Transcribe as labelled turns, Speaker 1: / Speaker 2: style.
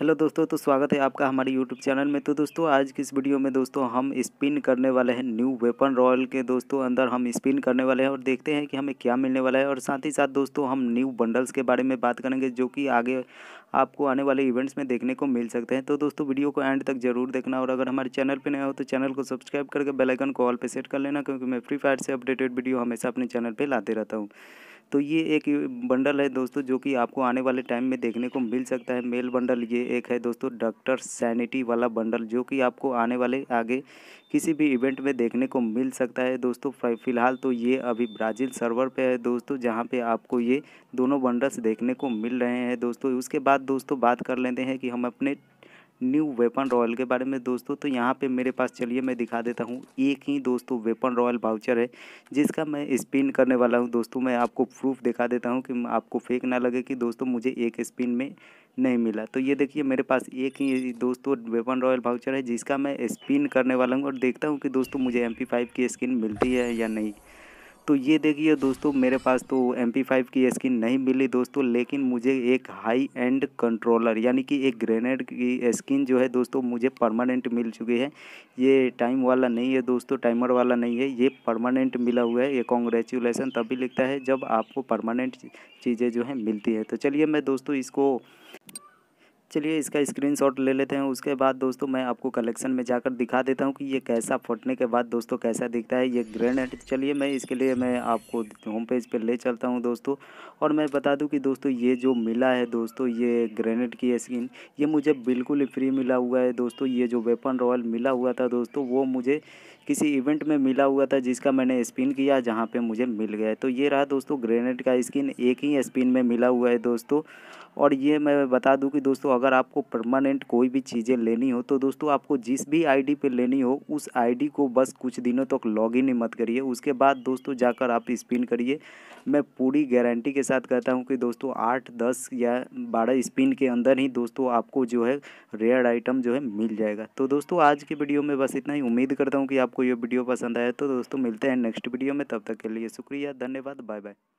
Speaker 1: hello दोस्तों तो स्वागत है आपका हमारे यूट्यूब चैनल में तो दोस्तों आज की इस वीडियो में दोस्तों हम स्पिन करने वाले हैं न्यू वेपन रॉयल के दोस्तों अंदर हम स्पिन करने वाले हैं और देखते हैं कि हमें क्या मिलने वाला है और साथ ही साथ दोस्तों हम न्यू बंडल्स के बारे में बात करेंगे जो कि आगे आपको आने वाले इवेंट्स में देखने को मिल सकते हैं तो दोस्तों वीडियो को एंड तक जरूर देखना और अगर हमारे चैनल पर नहीं हो तो चैनल को सब्सक्राइब करके बेलाइकन को ऑल पर सेट कर लेना क्योंकि मैं फ्री फायर से अपडेटेड वीडियो हमेशा अपने चैनल पर लाते रहता हूँ तो ये एक बंडल है दोस्तों जो कि आपको आने वाले टाइम में देखने को मिल सकता है मेल बंडल ये एक है दोस्तों डॉक्टर सैनिटी वाला बंडल जो कि आपको आने वाले आगे किसी भी इवेंट में देखने को मिल सकता है दोस्तों फ़िलहाल तो ये अभी ब्राज़ील सर्वर पे है दोस्तों जहाँ पे आपको ये दोनों बंडल्स देखने को मिल रहे हैं दोस्तों उसके बाद दोस्तों बात कर लेते हैं कि हम अपने न्यू वेपन रॉयल के बारे में दोस्तों तो यहाँ पे मेरे पास चलिए मैं दिखा देता हूँ एक ही दोस्तों वेपन रॉयल भाउचर है जिसका मैं स्पिन करने वाला हूँ दोस्तों मैं आपको प्रूफ दिखा देता हूँ कि आपको फेक ना लगे कि दोस्तों मुझे एक स्पिन में नहीं मिला तो ये देखिए मेरे पास एक ही दोस्तों वेपन रॉयल भाउचर है जिसका मैं स्पिन करने वाला हूँ और देखता हूँ कि दोस्तों मुझे एम की स्किन मिलती है या नहीं तो ये देखिए दोस्तों मेरे पास तो एम फाइव की स्किन नहीं मिली दोस्तों लेकिन मुझे एक हाई एंड कंट्रोलर यानी कि एक ग्रेनेड की स्किन जो है दोस्तों मुझे परमानेंट मिल चुकी है ये टाइम वाला नहीं है दोस्तों टाइमर वाला नहीं है ये परमानेंट मिला हुआ है ये कॉन्ग्रेचुलेसन तभी लिखता है जब आपको परमानेंट चीज़ें जो है मिलती है तो चलिए मैं दोस्तों इसको चलिए इसका स्क्रीनशॉट ले लेते हैं उसके बाद दोस्तों मैं आपको कलेक्शन में जाकर दिखा देता हूँ कि ये कैसा फटने के बाद दोस्तों कैसा दिखता है ये ग्रेनेड चलिए मैं इसके लिए मैं आपको होम पेज पर ले चलता हूँ दोस्तों और मैं बता दूँ कि दोस्तों ये जो मिला है दोस्तों ये ग्रेनेड की स्किन ये मुझे बिल्कुल ही फ्री मिला हुआ है दोस्तों ये जो वेपन रॉयल मिला हुआ था दोस्तों वो मुझे किसी इवेंट में मिला हुआ था जिसका मैंने स्पिन किया जहाँ पे मुझे मिल गया तो ये रहा दोस्तों ग्रेनेड का स्किन एक ही स्पिन में मिला हुआ है दोस्तों और ये मैं बता दूं कि दोस्तों अगर आपको परमानेंट कोई भी चीज़ें लेनी हो तो दोस्तों आपको जिस भी आईडी पे लेनी हो उस आईडी को बस कुछ दिनों तक तो लॉगिन ही मत करिए उसके बाद दोस्तों जाकर आप स्पिन करिए मैं पूरी गारंटी के साथ कहता हूँ कि दोस्तों आठ दस या बारह स्पिन के अंदर ही दोस्तों आपको जो है रेयर आइटम जो है मिल जाएगा तो दोस्तों आज की वीडियो में बस इतना ही उम्मीद करता हूँ कि आप आपको ये वीडियो पसंद आया तो दोस्तों मिलते हैं नेक्स्ट वीडियो में तब तक के लिए शुक्रिया धन्यवाद बाय बाय